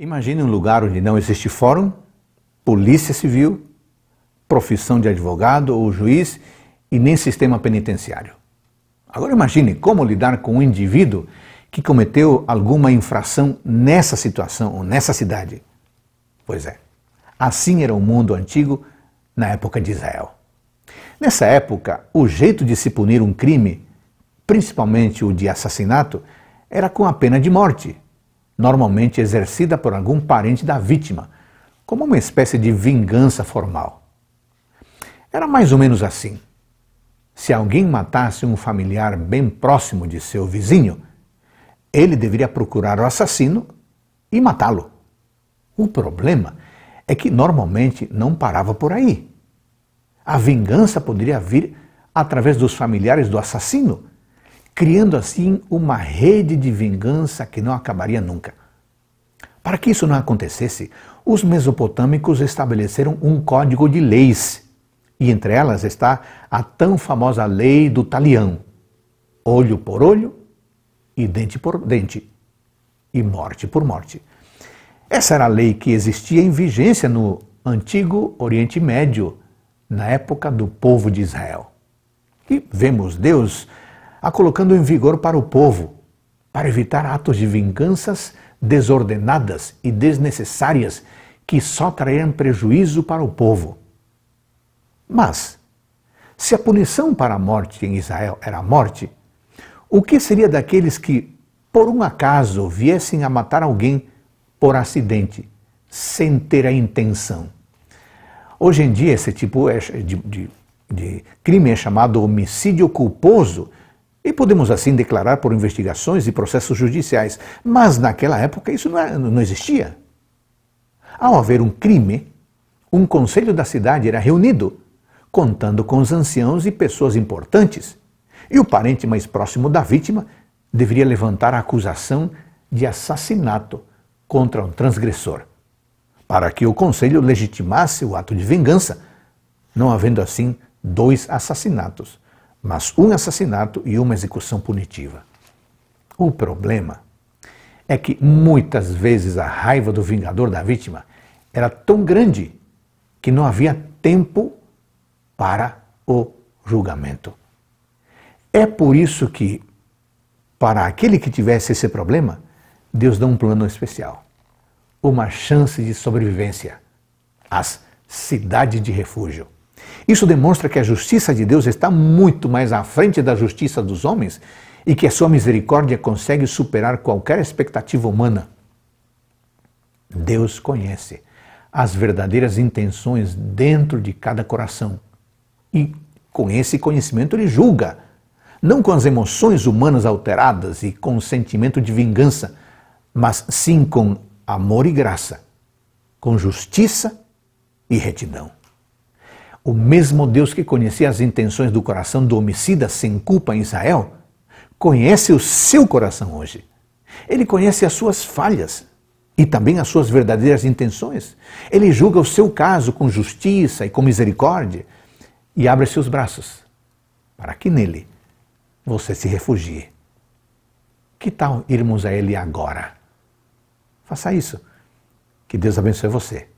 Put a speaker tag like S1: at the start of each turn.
S1: Imagine um lugar onde não existe fórum, polícia civil, profissão de advogado ou juiz e nem sistema penitenciário. Agora imagine como lidar com um indivíduo que cometeu alguma infração nessa situação ou nessa cidade. Pois é, assim era o mundo antigo na época de Israel. Nessa época, o jeito de se punir um crime, principalmente o de assassinato, era com a pena de morte normalmente exercida por algum parente da vítima, como uma espécie de vingança formal. Era mais ou menos assim. Se alguém matasse um familiar bem próximo de seu vizinho, ele deveria procurar o assassino e matá-lo. O problema é que normalmente não parava por aí. A vingança poderia vir através dos familiares do assassino, criando assim uma rede de vingança que não acabaria nunca. Para que isso não acontecesse, os mesopotâmicos estabeleceram um código de leis, e entre elas está a tão famosa lei do talião: olho por olho, e dente por dente, e morte por morte. Essa era a lei que existia em vigência no antigo Oriente Médio, na época do povo de Israel. E vemos Deus a colocando em vigor para o povo, para evitar atos de vinganças desordenadas e desnecessárias que só trariam prejuízo para o povo. Mas, se a punição para a morte em Israel era a morte, o que seria daqueles que, por um acaso, viessem a matar alguém por acidente, sem ter a intenção? Hoje em dia, esse tipo é de, de, de crime é chamado homicídio culposo e podemos assim declarar por investigações e processos judiciais, mas naquela época isso é, não existia. Ao haver um crime, um conselho da cidade era reunido, contando com os anciãos e pessoas importantes, e o parente mais próximo da vítima deveria levantar a acusação de assassinato contra um transgressor, para que o conselho legitimasse o ato de vingança, não havendo assim dois assassinatos mas um assassinato e uma execução punitiva. O problema é que muitas vezes a raiva do vingador da vítima era tão grande que não havia tempo para o julgamento. É por isso que, para aquele que tivesse esse problema, Deus dá um plano especial, uma chance de sobrevivência, as cidades de refúgio. Isso demonstra que a justiça de Deus está muito mais à frente da justiça dos homens e que a sua misericórdia consegue superar qualquer expectativa humana. Deus conhece as verdadeiras intenções dentro de cada coração e com esse conhecimento ele julga, não com as emoções humanas alteradas e com o sentimento de vingança, mas sim com amor e graça, com justiça e retidão. O mesmo Deus que conhecia as intenções do coração do homicida sem culpa em Israel, conhece o seu coração hoje. Ele conhece as suas falhas e também as suas verdadeiras intenções. Ele julga o seu caso com justiça e com misericórdia e abre seus braços para que nele você se refugie. Que tal irmos a ele agora? Faça isso. Que Deus abençoe você.